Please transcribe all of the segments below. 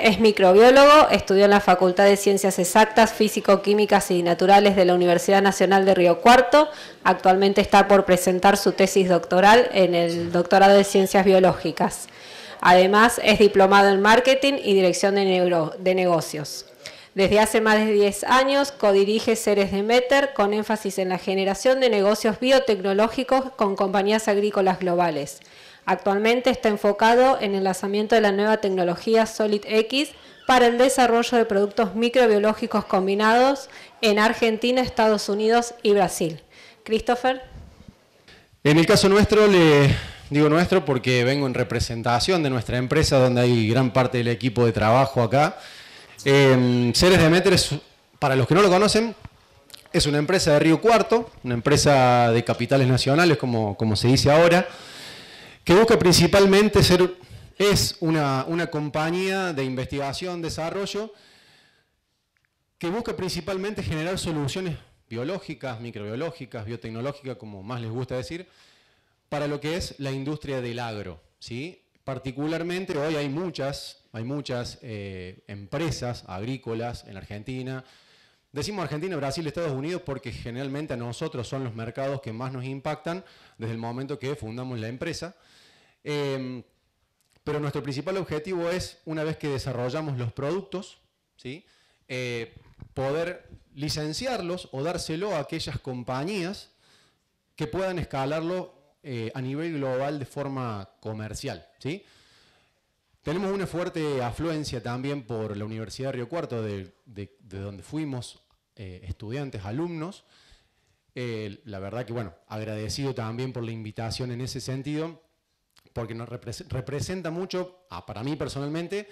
es microbiólogo, estudió en la Facultad de Ciencias Exactas, Físico-Químicas y Naturales de la Universidad Nacional de Río Cuarto. Actualmente está por presentar su tesis doctoral en el Doctorado de Ciencias Biológicas. Además, es diplomado en Marketing y Dirección de, de Negocios. Desde hace más de 10 años codirige Ceres de Meter con énfasis en la generación de negocios biotecnológicos con compañías agrícolas globales. Actualmente está enfocado en el lanzamiento de la nueva tecnología Solid X para el desarrollo de productos microbiológicos combinados en Argentina, Estados Unidos y Brasil. Christopher. En el caso nuestro, le digo nuestro porque vengo en representación de nuestra empresa, donde hay gran parte del equipo de trabajo acá. Eh, Ceres Demeter, para los que no lo conocen, es una empresa de Río Cuarto, una empresa de capitales nacionales, como se dice ahora que busca principalmente ser, es una, compañía de investigación, desarrollo, que busca principalmente generar soluciones biológicas, microbiológicas, biotecnológicas, como más les gusta decir, para lo que es la industria del agro. Particularmente hoy hay muchas, hay muchas eh, empresas agrícolas en Argentina. Decimos Argentina, Brasil, Estados Unidos porque generalmente a nosotros son los mercados que más nos impactan desde el momento que fundamos la empresa. Em, pero nuestro principal objetivo es, una vez que desarrollamos los productos, eh, poder licenciarlos o dárselo a aquellas compañías que puedan escalarlo eh, a nivel global de forma comercial. Tenemos una fuerte afluencia también por la Universidad de Río Cuarto, de, donde fuimos eh, estudiantes, alumnos. la verdad que, bueno, agradecido también por la invitación en ese sentido porque nos representa mucho, para mí personalmente,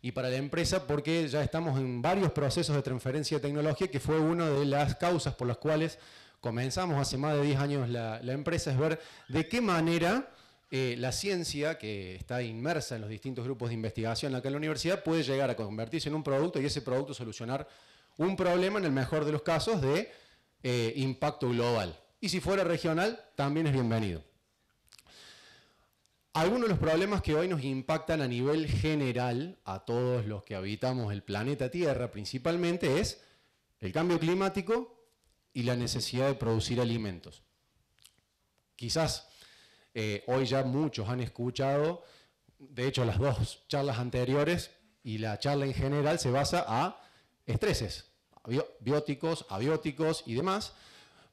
y para la empresa porque ya estamos en varios procesos de transferencia de tecnología, que fue una de las causas por las cuales comenzamos hace más de 10 años la, empresa, es ver de qué manera eh, la ciencia, que está inmersa en los distintos grupos de investigación acá en la universidad, puede llegar a convertirse en un producto y ese producto solucionar un problema, en el mejor de los casos, de eh, impacto global. Y si fuera regional, también es bienvenido. Algunos de los problemas que hoy nos impactan a nivel general, a todos los que habitamos el planeta Tierra principalmente, es el cambio climático y la necesidad de producir alimentos. Quizás eh, hoy ya muchos han escuchado, de hecho las dos charlas anteriores y la charla en general se basa a estreses, bióticos, abióticos y demás.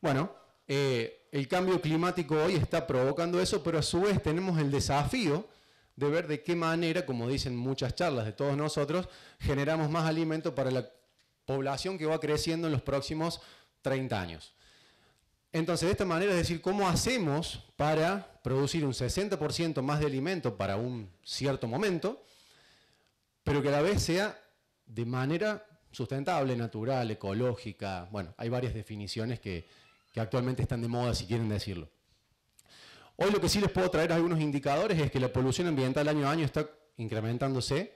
Bueno, eh, el cambio climático hoy está provocando eso, pero a su vez tenemos el desafío de ver de qué manera, como dicen muchas charlas de todos nosotros, generamos más alimento para la población que va creciendo en los próximos 30 años. Entonces, de esta manera, es decir, ¿cómo hacemos para producir un 60% más de alimento para un cierto momento, pero que a la vez sea de manera sustentable, natural, ecológica? Bueno, hay varias definiciones que, que actualmente están de moda si quieren decirlo. Hoy lo que sí les puedo traer algunos indicadores es que la polución ambiental año a año está incrementándose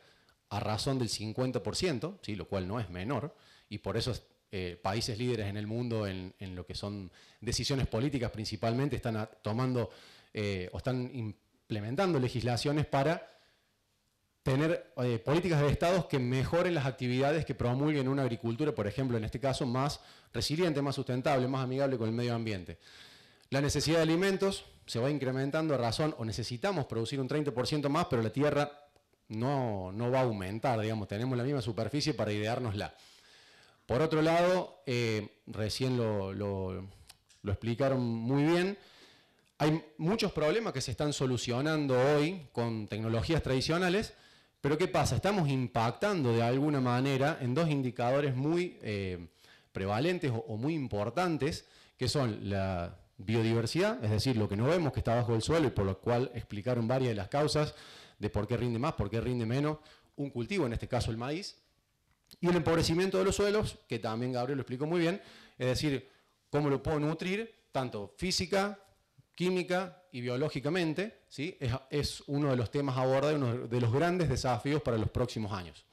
a razón del 50%, lo cual no es menor, y por eso eh, países líderes en el mundo en, lo que son decisiones políticas principalmente están tomando eh, o están implementando legislaciones para tener eh, políticas de estados que mejoren las actividades que promulguen una agricultura, por ejemplo, en este caso, más resiliente, más sustentable, más amigable con el medio ambiente. La necesidad de alimentos se va incrementando a razón, o necesitamos producir un 30% más, pero la tierra no, va a aumentar, digamos, tenemos la misma superficie para ideárnosla. Por otro lado, eh, recién lo explicaron muy bien, hay muchos problemas que se están solucionando hoy con tecnologías tradicionales, pero ¿qué pasa? Estamos impactando de alguna manera en dos indicadores muy eh, prevalentes o, o, muy importantes, que son la biodiversidad, es decir, lo que no vemos que está bajo el suelo y por lo cual explicaron varias de las causas de por qué rinde más, por qué rinde menos un cultivo, en este caso el maíz, y el empobrecimiento de los suelos, que también Gabriel lo explicó muy bien, es decir, cómo lo puedo nutrir, tanto física, química, y biológicamente, ¿sí? es, uno de los temas a abordar, uno de los grandes desafíos para los próximos años.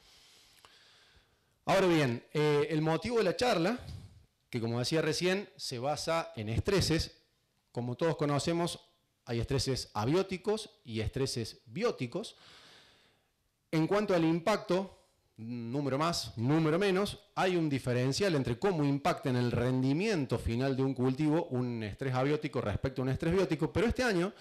Ahora bien, eh, el motivo de la charla, que como decía recién, se basa en estreses. Como todos conocemos, hay estreses abióticos y estreses bióticos. En cuanto al impacto número más, número menos, hay un diferencial entre cómo impacta en el rendimiento final de un cultivo un estrés abiótico respecto a un estrés biótico, pero este año,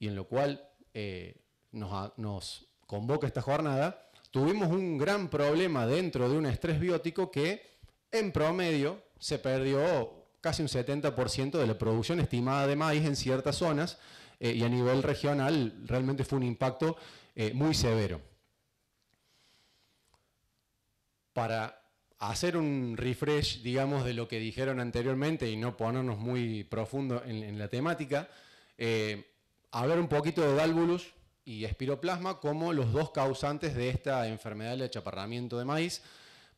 y en lo cual eh, nos, convoca esta jornada, tuvimos un gran problema dentro de un estrés biótico que en promedio se perdió casi un 70% de la producción estimada de maíz en ciertas zonas eh, y a nivel regional realmente fue un impacto eh, muy severo para hacer un refresh, digamos, de lo que dijeron anteriormente y no ponernos muy profundo en, la temática, eh, hablar un poquito de Dalbulus y espiroplasma como los dos causantes de esta enfermedad del achaparramiento de maíz.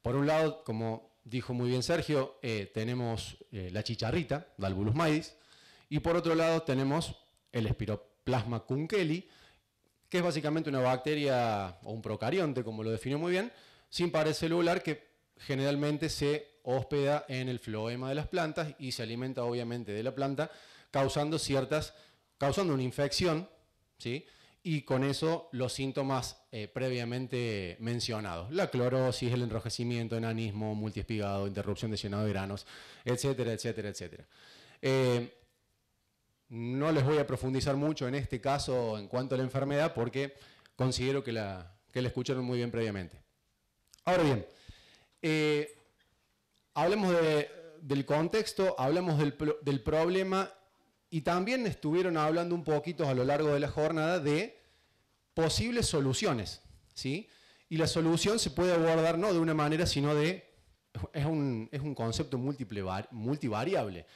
Por un lado, como dijo muy bien Sergio, eh, tenemos eh, la chicharrita, Dalbulus maíz, y por otro lado tenemos el espiroplasma kunkeli, que es básicamente una bacteria o un procarionte, como lo definió muy bien, sin pared celular que generalmente se hospeda en el floema de las plantas y se alimenta obviamente de la planta, causando ciertas, causando una infección, ¿sí? y con eso los síntomas eh, previamente mencionados, la clorosis, el enrojecimiento, enanismo, multiespigado, interrupción de llenado de granos, etcétera, etcétera, etcétera. Eh, no les voy a profundizar mucho en este caso en cuanto a la enfermedad porque considero que la, que la escucharon muy bien previamente. Ahora bien, eh, hablemos del contexto, hablemos del, problema y también estuvieron hablando un poquito a lo largo de la jornada de posibles soluciones. ¿sí? Y la solución se puede abordar no de una manera, sino de... Es un, es un concepto múltiple, multivariable.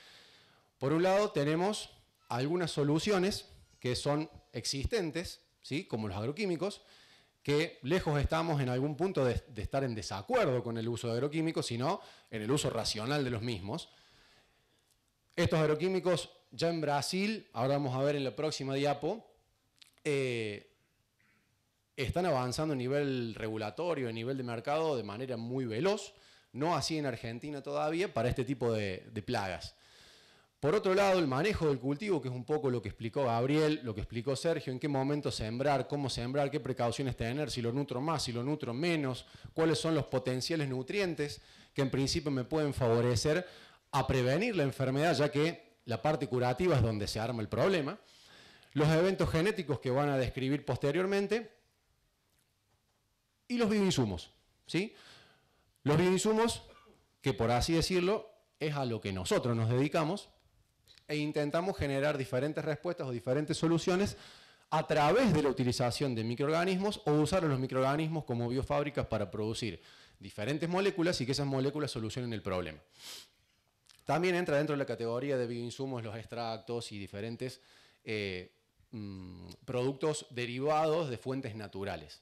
Por un lado tenemos algunas soluciones que son existentes, ¿sí? como los agroquímicos, que lejos estamos en algún punto de, estar en desacuerdo con el uso de agroquímicos, sino en el uso racional de los mismos. Estos agroquímicos ya en Brasil, ahora vamos a ver en la próxima diapo, eh, están avanzando a nivel regulatorio, a nivel de mercado, de manera muy veloz, no así en Argentina todavía para este tipo de plagas. Por otro lado, el manejo del cultivo, que es un poco lo que explicó Gabriel, lo que explicó Sergio, en qué momento sembrar, cómo sembrar, qué precauciones tener, si lo nutro más, si lo nutro menos, cuáles son los potenciales nutrientes que en principio me pueden favorecer a prevenir la enfermedad, ya que la parte curativa es donde se arma el problema, los eventos genéticos que van a describir posteriormente y los bioinsumos. ¿sí? Los bioinsumos, que por así decirlo, es a lo que nosotros nos dedicamos, e intentamos generar diferentes respuestas o diferentes soluciones a través de la utilización de microorganismos o usar a los microorganismos como biofábricas para producir diferentes moléculas y que esas moléculas solucionen el problema. También entra dentro de la categoría de bioinsumos los extractos y diferentes eh, mm, productos derivados de fuentes naturales.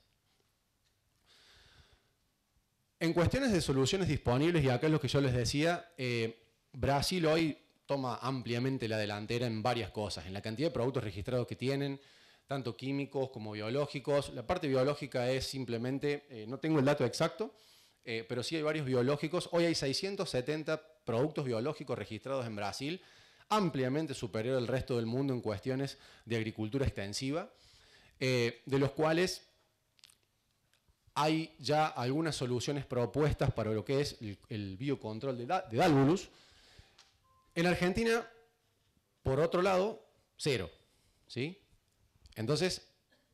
En cuestiones de soluciones disponibles, y acá es lo que yo les decía, eh, Brasil hoy toma ampliamente la delantera en varias cosas, en la cantidad de productos registrados que tienen, tanto químicos como biológicos. La parte biológica es simplemente, eh, no tengo el dato exacto, eh, pero sí hay varios biológicos. Hoy hay 670 productos biológicos registrados en Brasil, ampliamente superior al resto del mundo en cuestiones de agricultura extensiva, eh, de los cuales hay ya algunas soluciones propuestas para lo que es el, biocontrol de, de en Argentina, por otro lado, cero. ¿sí? Entonces,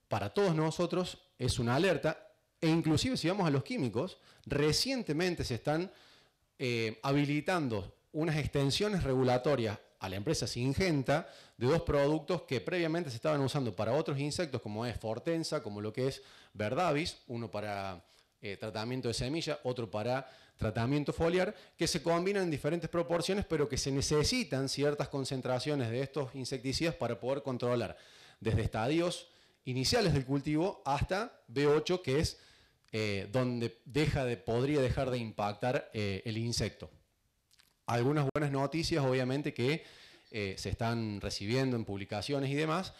para todos nosotros es una alerta, e inclusive si vamos a los químicos, recientemente se están eh, habilitando unas extensiones regulatorias a la empresa Singenta de dos productos que previamente se estaban usando para otros insectos, como es Fortensa, como lo que es Verdavis, uno para eh, tratamiento de semilla, otro para tratamiento foliar, que se combinan en diferentes proporciones, pero que se necesitan ciertas concentraciones de estos insecticidas para poder controlar desde estadios iniciales del cultivo hasta B8, que es eh, donde de, podría dejar de impactar eh, el insecto. Algunas buenas noticias, obviamente, que se están recibiendo en publicaciones y demás,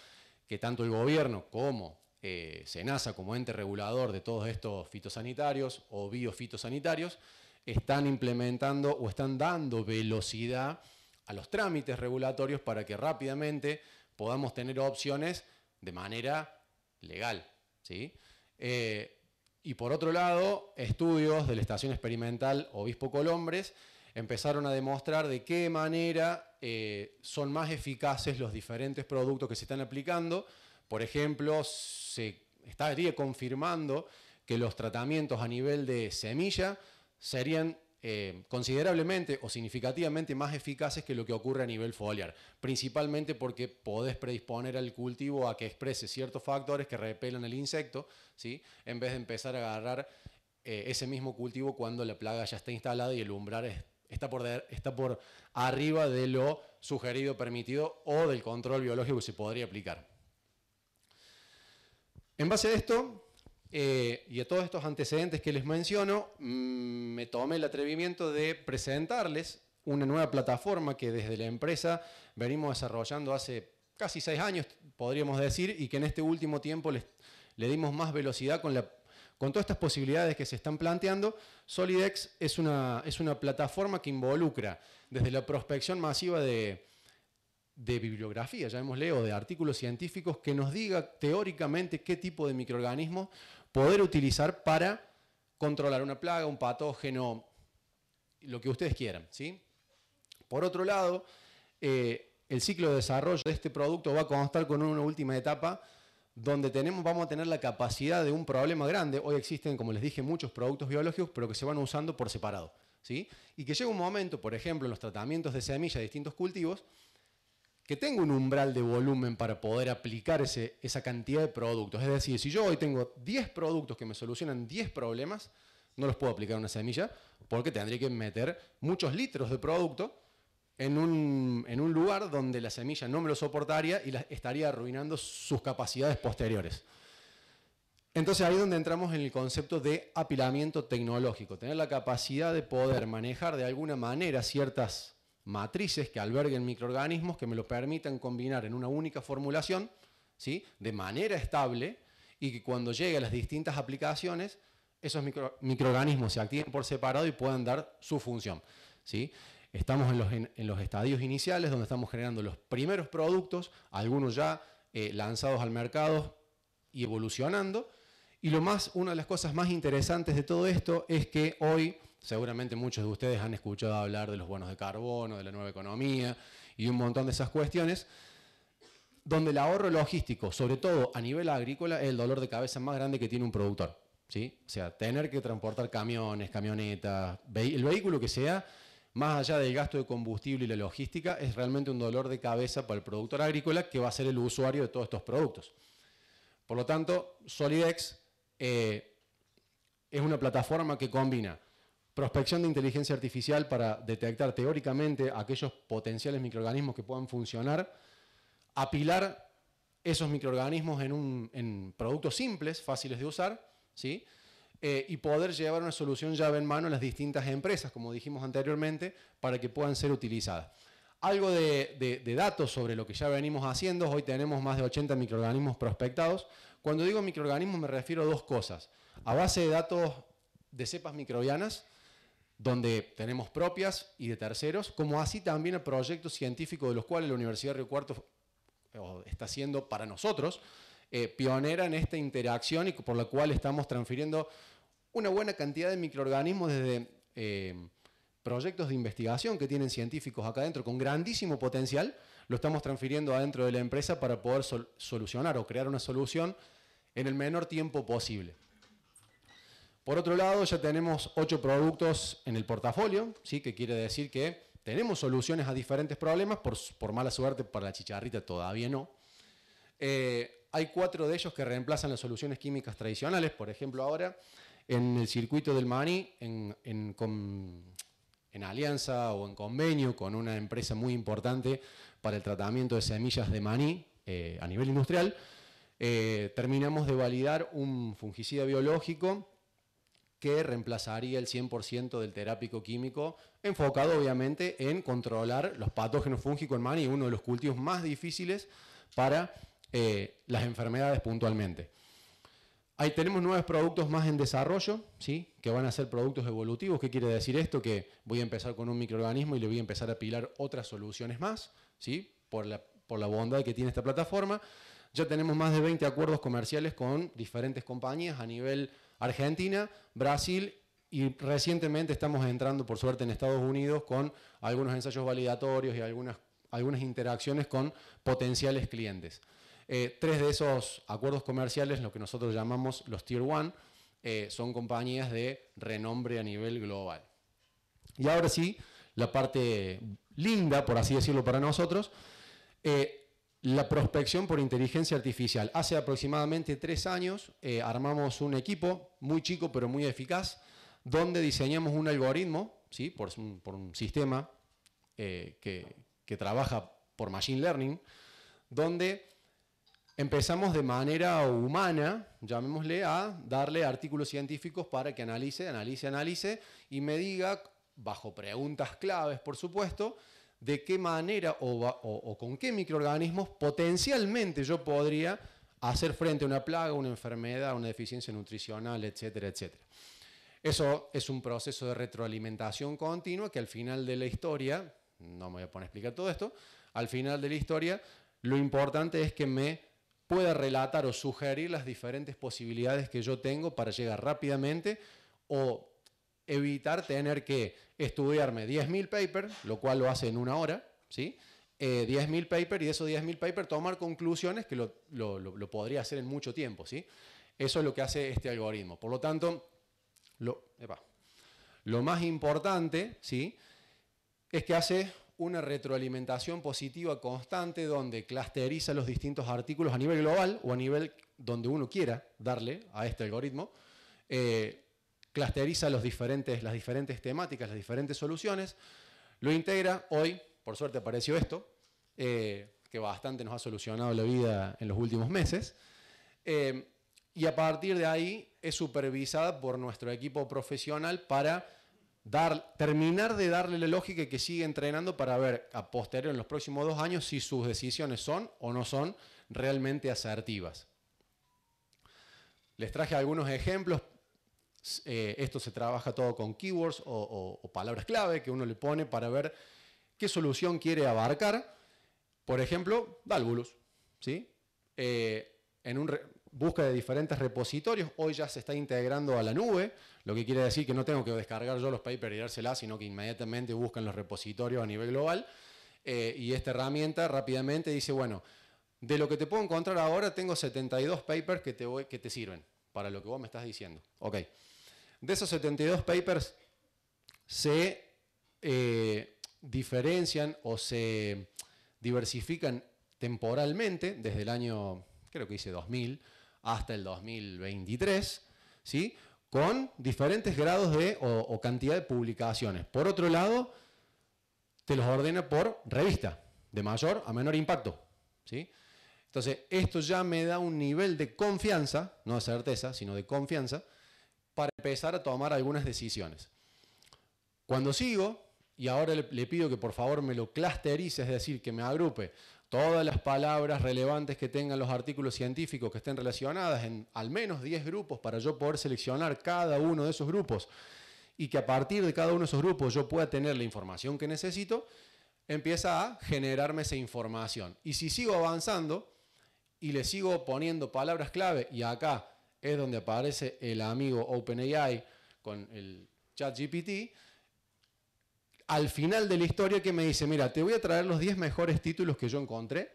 que tanto el gobierno como eh, SENASA como ente regulador de todos estos fitosanitarios o biofitosanitarios, están implementando o están dando velocidad a los trámites regulatorios para que rápidamente podamos tener opciones de manera legal. ¿sí? Eh, y por otro lado, estudios de la Estación Experimental Obispo Colombres empezaron a demostrar de qué manera eh, son más eficaces los diferentes productos que se están aplicando por ejemplo, se estaría confirmando que los tratamientos a nivel de semilla serían eh, considerablemente o significativamente más eficaces que lo que ocurre a nivel foliar, principalmente porque podés predisponer al cultivo a que exprese ciertos factores que repelan el insecto, en vez de empezar a agarrar eh, ese mismo cultivo cuando la plaga ya está instalada y el umbral está, está por arriba de lo sugerido, permitido o del control biológico que se podría aplicar. En base a esto eh, y a todos estos antecedentes que les menciono, mm, me tomé el atrevimiento de presentarles una nueva plataforma que desde la empresa venimos desarrollando hace casi seis años, podríamos decir, y que en este último tiempo les, le dimos más velocidad con, con todas estas posibilidades que se están planteando. Solidex es una, es una plataforma que involucra desde la prospección masiva de, de bibliografía, ya hemos leído, de artículos científicos que nos diga teóricamente qué tipo de microorganismo poder utilizar para controlar una plaga, un patógeno, lo que ustedes quieran. ¿sí? Por otro lado, eh, el ciclo de desarrollo de este producto va a constar con una última etapa donde tenemos, vamos a tener la capacidad de un problema grande. Hoy existen, como les dije, muchos productos biológicos, pero que se van usando por separado. ¿sí? Y que llega un momento, por ejemplo, en los tratamientos de semillas de distintos cultivos, que tengo un umbral de volumen para poder aplicar ese, esa cantidad de productos. Es decir, si yo hoy tengo 10 productos que me solucionan 10 problemas, no los puedo aplicar a una semilla porque tendría que meter muchos litros de producto en un, lugar donde la semilla no me lo soportaría y estaría arruinando sus capacidades posteriores. Entonces ahí es donde entramos en el concepto de apilamiento tecnológico, tener la capacidad de poder manejar de alguna manera ciertas matrices que alberguen microorganismos que me lo permitan combinar en una única formulación, ¿sí? de manera estable, y que cuando llegue a las distintas aplicaciones, esos microorganismos se activen por separado y puedan dar su función. ¿sí? Estamos en los, estadios iniciales, donde estamos generando los primeros productos, algunos ya eh, lanzados al mercado y evolucionando. Y lo más, una de las cosas más interesantes de todo esto es que hoy Seguramente muchos de ustedes han escuchado hablar de los bonos de carbono, de la nueva economía y un montón de esas cuestiones, donde el ahorro logístico, sobre todo a nivel agrícola, es el dolor de cabeza más grande que tiene un productor. ¿sí? O sea, tener que transportar camiones, camionetas, el vehículo que sea, más allá del gasto de combustible y la logística, es realmente un dolor de cabeza para el productor agrícola que va a ser el usuario de todos estos productos. Por lo tanto, Solidex eh, es una plataforma que combina Prospección de inteligencia artificial para detectar teóricamente aquellos potenciales microorganismos que puedan funcionar. Apilar esos microorganismos en, productos simples, fáciles de usar, ¿sí? Eh, y poder llevar una solución llave en mano a las distintas empresas, como dijimos anteriormente, para que puedan ser utilizadas. Algo de, de, datos sobre lo que ya venimos haciendo, hoy tenemos más de 80 microorganismos prospectados. Cuando digo microorganismos me refiero a dos cosas. A base de datos de cepas microbianas, donde tenemos propias y de terceros, como así también el proyecto científico de los cuales la Universidad de Río Cuarto eh, está siendo para nosotros eh, pionera en esta interacción y por la cual estamos transfiriendo una buena cantidad de microorganismos desde eh, proyectos de investigación que tienen científicos acá adentro con grandísimo potencial, lo estamos transfiriendo adentro de la empresa para poder solucionar o crear una solución en el menor tiempo posible. Por otro lado, ya tenemos ocho productos en el portafolio, ¿sí? que quiere decir que tenemos soluciones a diferentes problemas, por, mala suerte para la chicharrita todavía no. Eh, hay cuatro de ellos que reemplazan las soluciones químicas tradicionales, por ejemplo ahora en el circuito del maní, en, alianza o en convenio con una empresa muy importante para el tratamiento de semillas de maní eh, a nivel industrial, eh, terminamos de validar un fungicida biológico que reemplazaría el 100% del terápico químico, enfocado obviamente en controlar los patógenos fúngicos en maní, uno de los cultivos más difíciles para eh, las enfermedades puntualmente. Ahí tenemos nuevos productos más en desarrollo, ¿sí? que van a ser productos evolutivos. ¿Qué quiere decir esto? Que voy a empezar con un microorganismo y le voy a empezar a apilar otras soluciones más, ¿sí? por, la, por la bondad que tiene esta plataforma. Ya tenemos más de 20 acuerdos comerciales con diferentes compañías a nivel Argentina, Brasil y recientemente estamos entrando, por suerte, en Estados Unidos con algunos ensayos validatorios y algunas, algunas interacciones con potenciales clientes. Eh, tres de esos acuerdos comerciales, lo que nosotros llamamos los Tier 1, eh, son compañías de renombre a nivel global. Y ahora sí, la parte linda, por así decirlo, para nosotros. Eh, la prospección por inteligencia artificial. Hace aproximadamente tres años eh, armamos un equipo muy chico pero muy eficaz, donde diseñamos un algoritmo, ¿sí? por, un, sistema eh, que, que trabaja por Machine Learning, donde empezamos de manera humana, llamémosle, a darle artículos científicos para que analice, analice, analice y me diga, bajo preguntas claves, por supuesto, de qué manera o, con qué microorganismos potencialmente yo podría hacer frente a una plaga, una enfermedad, una deficiencia nutricional, etcétera, etcétera. Eso es un proceso de retroalimentación continua que al final de la historia, no me voy a poner a explicar todo esto, al final de la historia lo importante es que me pueda relatar o sugerir las diferentes posibilidades que yo tengo para llegar rápidamente o evitar tener que estudiarme 10.000 papers, lo cual lo hace en una hora, ¿sí? 10.000 eh, papers y de esos 10.000 papers tomar conclusiones que lo, podría hacer en mucho tiempo, ¿sí? Eso es lo que hace este algoritmo. Por lo tanto, lo, más importante, ¿sí? Es que hace una retroalimentación positiva constante donde clusteriza los distintos artículos a nivel global o a nivel donde uno quiera darle a este algoritmo. Eh, clusteriza las diferentes temáticas, las diferentes soluciones, lo integra. Hoy, por suerte, apareció esto, eh, que bastante nos ha solucionado la vida en los últimos meses. Eh, y a partir de ahí es supervisada por nuestro equipo profesional para dar, terminar de darle la lógica que sigue entrenando para ver a posterior en los próximos dos años si sus decisiones son o no son realmente asertivas. Les traje algunos ejemplos eh, esto se trabaja todo con keywords o, palabras clave que uno le pone para ver qué solución quiere abarcar. Por ejemplo, Dálvulus. ¿sí? Eh, en un busca de diferentes repositorios, hoy ya se está integrando a la nube, lo que quiere decir que no tengo que descargar yo los papers y dárselas, sino que inmediatamente buscan los repositorios a nivel global. Eh, y esta herramienta rápidamente dice, bueno, de lo que te puedo encontrar ahora tengo 72 papers que te, que te sirven para lo que vos me estás diciendo. Ok. De esos 72 papers se eh, diferencian o se diversifican temporalmente desde el año, creo que hice 2000, hasta el 2023, ¿sí? con diferentes grados de o, cantidad de publicaciones. Por otro lado, te los ordena por revista, de mayor a menor impacto. ¿sí? Entonces, esto ya me da un nivel de confianza, no de certeza, sino de confianza, para empezar a tomar algunas decisiones. Cuando sigo, y ahora le pido que por favor me lo clusterice, es decir, que me agrupe todas las palabras relevantes que tengan los artículos científicos que estén relacionadas en al menos 10 grupos para yo poder seleccionar cada uno de esos grupos y que a partir de cada uno de esos grupos yo pueda tener la información que necesito, empieza a generarme esa información. Y si sigo avanzando y le sigo poniendo palabras clave y acá es donde aparece el amigo OpenAI con el ChatGPT, al final de la historia que me dice, mira, te voy a traer los 10 mejores títulos que yo encontré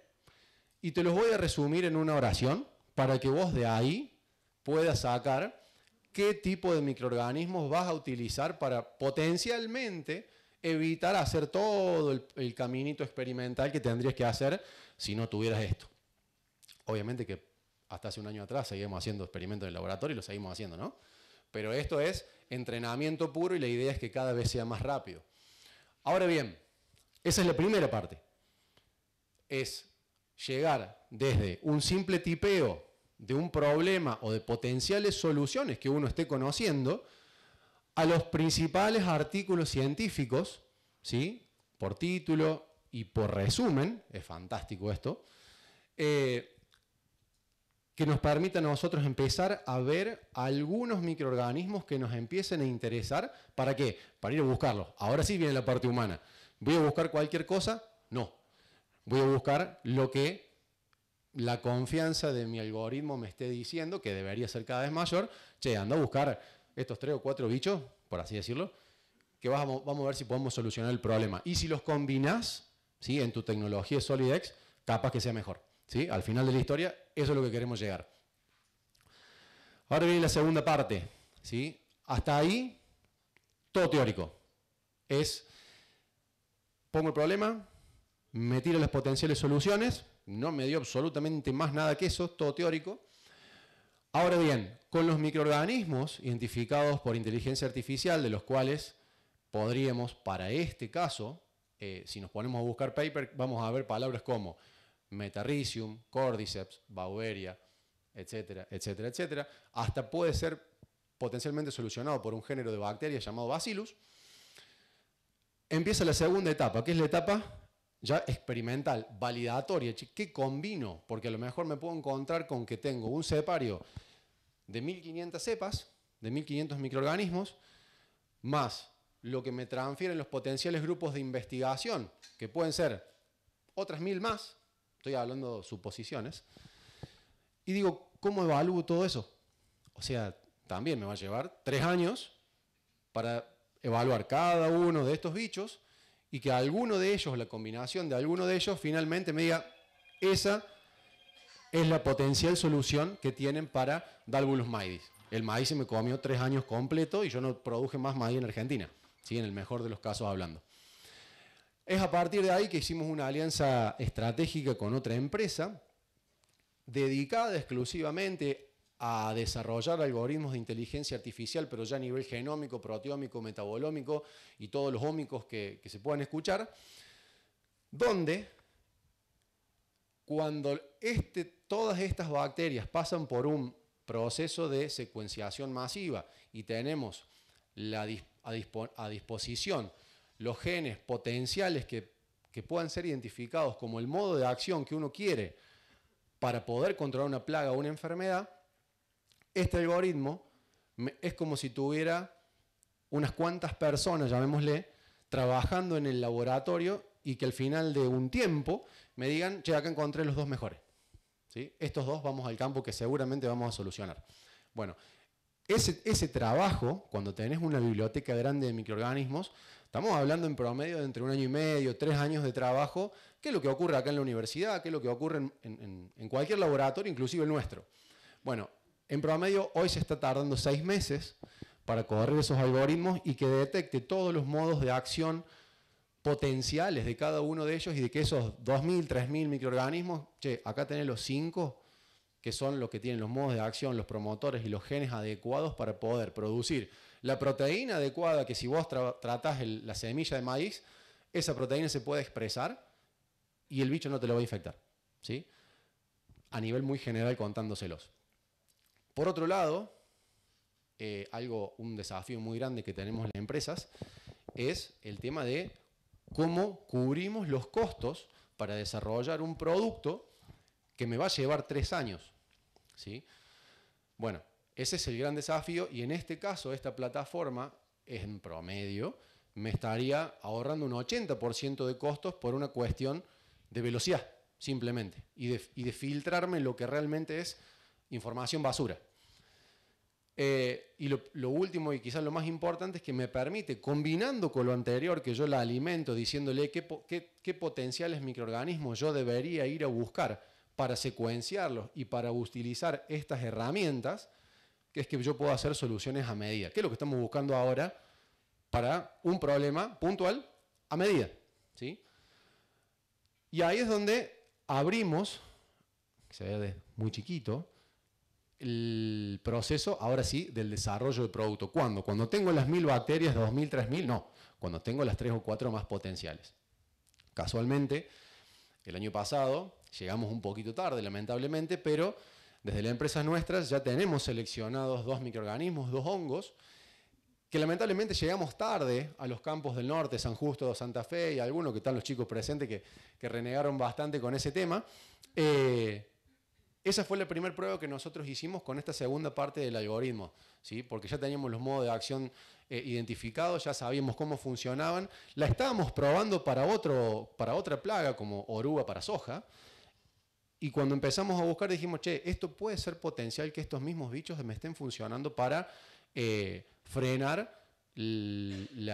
y te los voy a resumir en una oración para que vos de ahí puedas sacar qué tipo de microorganismos vas a utilizar para potencialmente evitar hacer todo el caminito experimental que tendrías que hacer si no tuvieras esto. Obviamente que hasta hace un año atrás seguíamos haciendo experimentos en el laboratorio y lo seguimos haciendo, ¿no? Pero esto es entrenamiento puro y la idea es que cada vez sea más rápido. Ahora bien, esa es la primera parte. Es llegar desde un simple tipeo de un problema o de potenciales soluciones que uno esté conociendo a los principales artículos científicos, ¿sí? por título y por resumen, es fantástico esto, eh, que nos permita a nosotros empezar a ver algunos microorganismos que nos empiecen a interesar. ¿Para qué? Para ir a buscarlos. Ahora sí viene la parte humana. ¿Voy a buscar cualquier cosa? No. Voy a buscar lo que la confianza de mi algoritmo me esté diciendo, que debería ser cada vez mayor. Che, anda a buscar estos tres o cuatro bichos, por así decirlo, que vamos, a ver si podemos solucionar el problema. Y si los combinás ¿sí? en tu tecnología Solidex capaz que sea mejor. ¿sí? Al final de la historia eso es lo que queremos llegar. Ahora viene la segunda parte. ¿sí? Hasta ahí, todo teórico. Es, pongo el problema, me tiro las potenciales soluciones, no me dio absolutamente más nada que eso, todo teórico. Ahora bien, con los microorganismos identificados por inteligencia artificial, de los cuales podríamos, para este caso, eh, si nos ponemos a buscar paper, vamos a ver palabras como metarricium, Cordyceps, baueria, etcétera, etcétera, etcétera. Hasta puede ser potencialmente solucionado por un género de bacterias llamado Bacillus. Empieza la segunda etapa, que es la etapa ya experimental, validatoria. ¿Qué combino? Porque a lo mejor me puedo encontrar con que tengo un cepario de 1500 cepas, de 1500 microorganismos, más lo que me transfieren los potenciales grupos de investigación, que pueden ser otras mil más, estoy hablando suposiciones. Y digo, ¿cómo evalúo todo eso? O sea, también me va a llevar tres años para evaluar cada uno de estos bichos y que alguno de ellos, la combinación de alguno de ellos, finalmente me diga, esa es la potencial solución que tienen para Dalbulus maidis. El maíz se me comió tres años completo y yo no produje más maíz en Argentina, ¿sí? en el mejor de los casos hablando. Es a partir de ahí que hicimos una alianza estratégica con otra empresa dedicada exclusivamente a desarrollar algoritmos de inteligencia artificial, pero ya a nivel genómico, proteómico, metabolómico y todos los ómicos que, se puedan escuchar, donde cuando este, todas estas bacterias pasan por un proceso de secuenciación masiva y tenemos a disposición los genes potenciales que, puedan ser identificados como el modo de acción que uno quiere para poder controlar una plaga o una enfermedad, este algoritmo es como si tuviera unas cuantas personas, llamémosle, trabajando en el laboratorio y que al final de un tiempo me digan, che, acá encontré los dos mejores. ¿Sí? Estos dos vamos al campo que seguramente vamos a solucionar. Bueno, ese, ese trabajo, cuando tenés una biblioteca grande de microorganismos, Estamos hablando en promedio de entre un año y medio, tres años de trabajo, que es lo que ocurre acá en la universidad, que es lo que ocurre en, cualquier laboratorio, inclusive el nuestro. Bueno, en promedio hoy se está tardando seis meses para correr esos algoritmos y que detecte todos los modos de acción potenciales de cada uno de ellos y de que esos 2.000, 3.000 microorganismos, che, acá tenés los 5 que son los que tienen los modos de acción, los promotores y los genes adecuados para poder producir la proteína adecuada que si vos tratás la semilla de maíz, esa proteína se puede expresar y el bicho no te lo va a infectar. ¿sí? A nivel muy general contándoselos. Por otro lado, eh, algo, un desafío muy grande que tenemos las empresas es el tema de cómo cubrimos los costos para desarrollar un producto que me va a llevar tres años. Bueno, ese es el gran desafío y en este caso esta plataforma, en promedio, me estaría ahorrando un 80% de costos por una cuestión de velocidad, simplemente, y de, filtrarme lo que realmente es información basura. Eh, y lo, último y quizás lo más importante es que me permite, combinando con lo anterior, que yo la alimento diciéndole qué potenciales microorganismos yo debería ir a buscar, para secuenciarlos y para utilizar estas herramientas, que es que yo puedo hacer soluciones a medida, que es lo que estamos buscando ahora para un problema puntual a medida. ¿sí? Y ahí es donde abrimos, que se ve muy chiquito, el proceso, ahora sí, del desarrollo del producto. ¿Cuándo? Cuando tengo las mil bacterias, dos mil, tres mil, no. Cuando tengo las tres o cuatro más potenciales. Casualmente, el año pasado Llegamos un poquito tarde, lamentablemente, pero desde las empresas nuestras ya tenemos seleccionados dos microorganismos, dos hongos, que lamentablemente llegamos tarde a los campos del norte, San Justo, Santa Fe y algunos que están los chicos presentes que, que renegaron bastante con ese tema. Eh, esa fue la primera prueba que nosotros hicimos con esta segunda parte del algoritmo, ¿sí? porque ya teníamos los modos de acción eh, identificados, ya sabíamos cómo funcionaban, la estábamos probando para, otro, para otra plaga como oruga para soja, y cuando empezamos a buscar dijimos, che, esto puede ser potencial que estos mismos bichos me estén funcionando para eh, frenar el,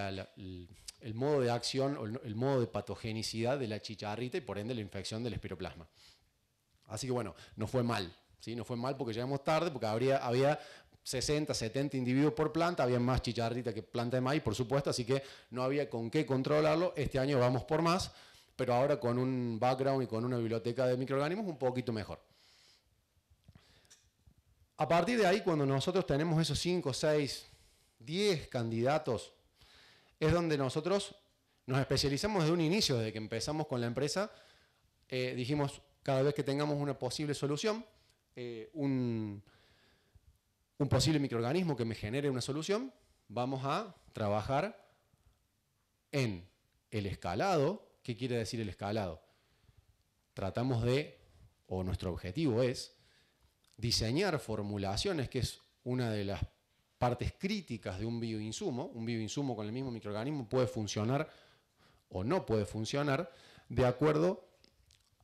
modo de acción o el, modo de patogenicidad de la chicharrita y por ende la infección del espiroplasma. Así que bueno, no fue mal, ¿sí? no fue mal porque llegamos tarde, porque había 60, 70 individuos por planta, había más chicharrita que planta de maíz, por supuesto, así que no había con qué controlarlo. Este año vamos por más pero ahora con un background y con una biblioteca de microorganismos un poquito mejor. A partir de ahí, cuando nosotros tenemos esos 5, 6, 10 candidatos, es donde nosotros nos especializamos desde un inicio, desde que empezamos con la empresa, eh, dijimos, cada vez que tengamos una posible solución, eh, un posible microorganismo que me genere una solución, vamos a trabajar en el escalado ¿Qué quiere decir el escalado? Tratamos de, o nuestro objetivo es, diseñar formulaciones, que es una de las partes críticas de un bioinsumo. Un bioinsumo con el mismo microorganismo puede funcionar o no puede funcionar de acuerdo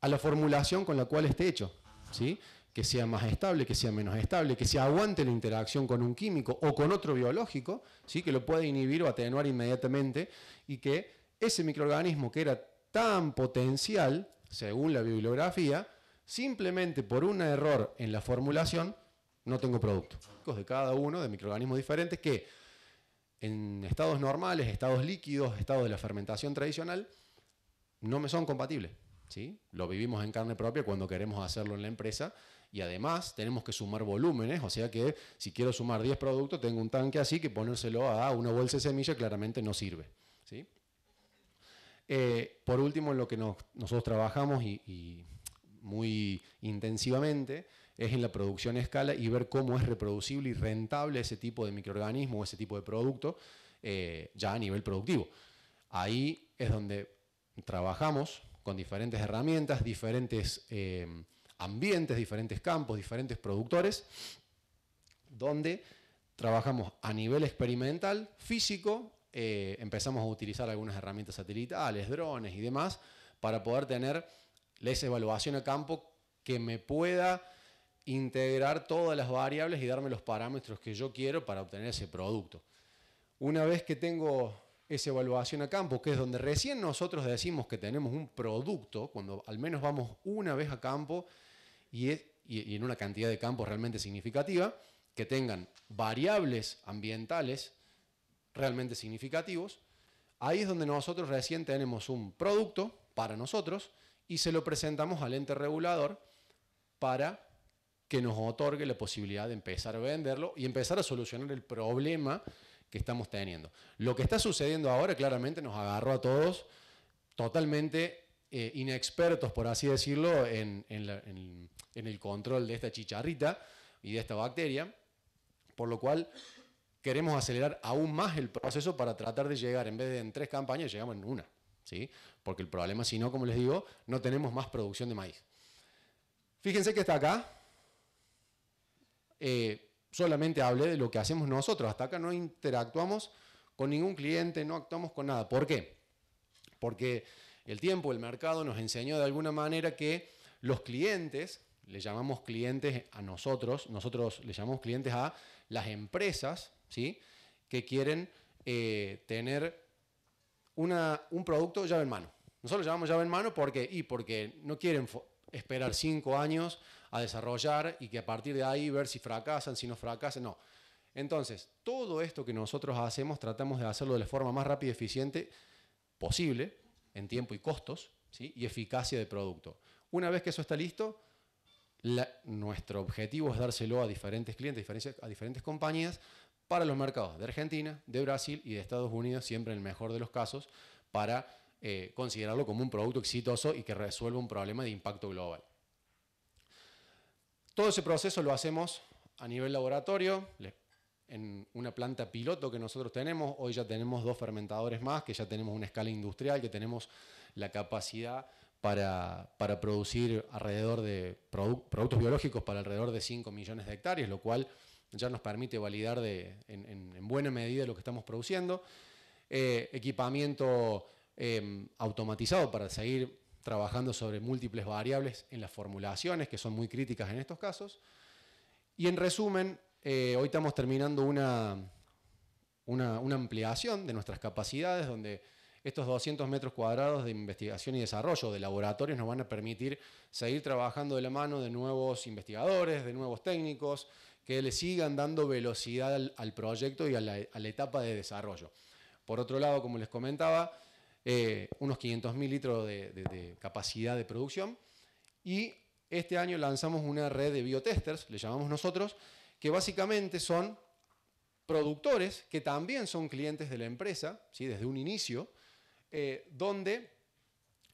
a la formulación con la cual esté hecho. ¿sí? Que sea más estable, que sea menos estable, que se aguante la interacción con un químico o con otro biológico, ¿sí? que lo pueda inhibir o atenuar inmediatamente y que ese microorganismo que era tan potencial, según la bibliografía, simplemente por un error en la formulación, no tengo productos de cada uno, de microorganismos diferentes, que en estados normales, estados líquidos, estados de la fermentación tradicional, no me son compatibles. ¿sí? Lo vivimos en carne propia cuando queremos hacerlo en la empresa y además tenemos que sumar volúmenes, o sea que si quiero sumar 10 productos, tengo un tanque así que ponérselo a una bolsa de semilla claramente no sirve. ¿sí? Eh, por último, en lo que nosotros trabajamos y, muy intensivamente es en la producción a escala y ver cómo es reproducible y rentable ese tipo de microorganismo ese tipo de producto eh, ya a nivel productivo. Ahí es donde trabajamos con diferentes herramientas, diferentes eh, ambientes, diferentes campos, diferentes productores, donde trabajamos a nivel experimental, físico, eh, empezamos a utilizar algunas herramientas satelitales, drones y demás, para poder tener esa evaluación a campo que me pueda integrar todas las variables y darme los parámetros que yo quiero para obtener ese producto. Una vez que tengo esa evaluación a campo, que es donde recién nosotros decimos que tenemos un producto, cuando al menos vamos una vez a campo y en una cantidad de campos realmente significativa, que tengan variables ambientales realmente significativos, ahí es donde nosotros recién tenemos un producto para nosotros y se lo presentamos al ente regulador para que nos otorgue la posibilidad de empezar a venderlo y empezar a solucionar el problema que estamos teniendo. Lo que está sucediendo ahora claramente nos agarró a todos totalmente eh, inexpertos, por así decirlo, en, en el control de esta chicharrita y de esta bacteria, por lo cual queremos acelerar aún más el proceso para tratar de llegar, en vez de en tres campañas, llegamos en una. ¿sí? Porque el problema, si no, como les digo, no tenemos más producción de maíz. Fíjense que hasta acá. Eh, solamente hablé de lo que hacemos nosotros. Hasta acá no interactuamos con ningún cliente, no actuamos con nada. ¿Por qué? Porque el tiempo, el mercado nos enseñó de alguna manera que los clientes, le llamamos clientes a nosotros, nosotros le llamamos clientes a las empresas ¿sí? que quieren eh, tener un producto llave en mano. Nosotros lo llamamos llave en mano porque, y porque no quieren esperar cinco años a desarrollar y que a partir de ahí ver si fracasan, si no fracasan, no. Entonces, todo esto que nosotros hacemos tratamos de hacerlo de la forma más rápida y eficiente posible, en tiempo y costos, y eficacia de producto. Una vez que eso está listo, nuestro objetivo es dárselo a diferentes clientes, a diferentes compañías, para los mercados de Argentina, de Brasil y de Estados Unidos, siempre en el mejor de los casos, para eh, considerarlo como un producto exitoso y que resuelva un problema de impacto global. Todo ese proceso lo hacemos a nivel laboratorio, en una planta piloto que nosotros tenemos. Hoy ya tenemos dos fermentadores más, que ya tenemos una escala industrial, que tenemos la capacidad para, producir alrededor de productos biológicos para alrededor de 5 millones de hectáreas, lo cual ya nos permite validar en, buena medida lo que estamos produciendo. Eh, equipamiento em, automatizado para seguir trabajando sobre múltiples variables en las formulaciones, que son muy críticas en estos casos. Y en resumen, eh, hoy estamos terminando una, ampliación de nuestras capacidades, donde estos 200 metros cuadrados de investigación y desarrollo de laboratorios nos van a permitir seguir trabajando de la mano de nuevos investigadores, de nuevos técnicos, que le sigan dando velocidad al, proyecto y a la, etapa de desarrollo. Por otro lado, como les comentaba, eh, unos unos 500.000 litros de, capacidad de producción y este año lanzamos una red de biotesters, le llamamos nosotros, que básicamente son productores que también son clientes de la empresa, ¿sí? desde un inicio, eh, donde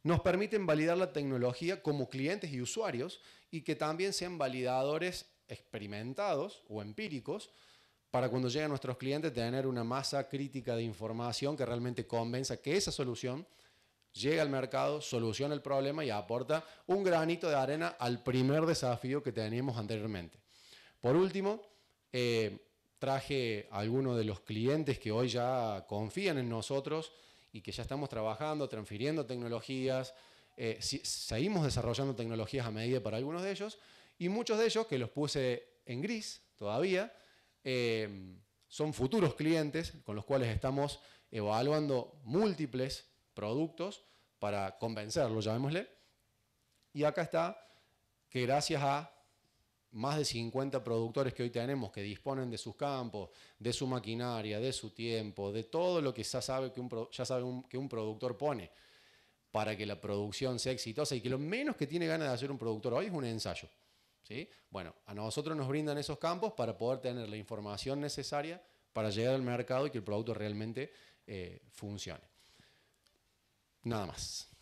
nos permiten validar la tecnología como clientes y usuarios y que también sean validadores experimentados o empíricos para cuando lleguen nuestros clientes tener una masa crítica de información que realmente convenza que esa solución llega al mercado, soluciona el problema y aporta un granito de arena al primer desafío que teníamos anteriormente. Por último, eh, traje algunos de los clientes que hoy ya confían en nosotros y que ya estamos trabajando, transfiriendo tecnologías, eh, seguimos desarrollando tecnologías a medida para algunos de ellos, y muchos de ellos, que los puse en gris todavía, eh, son futuros clientes con los cuales estamos evaluando múltiples productos para convencerlos, llamémosle. Y acá está que gracias a más de 50 productores que hoy tenemos que disponen de sus campos, de su maquinaria, de su tiempo, de todo lo que ya sabe que un, ya sabe que un productor pone para que la producción sea exitosa y que lo menos que tiene ganas de hacer un productor hoy es un ensayo. Bueno, a nosotros nos brindan esos campos para poder tener la información necesaria para llegar al mercado y que el producto realmente eh, funcione. Nada más.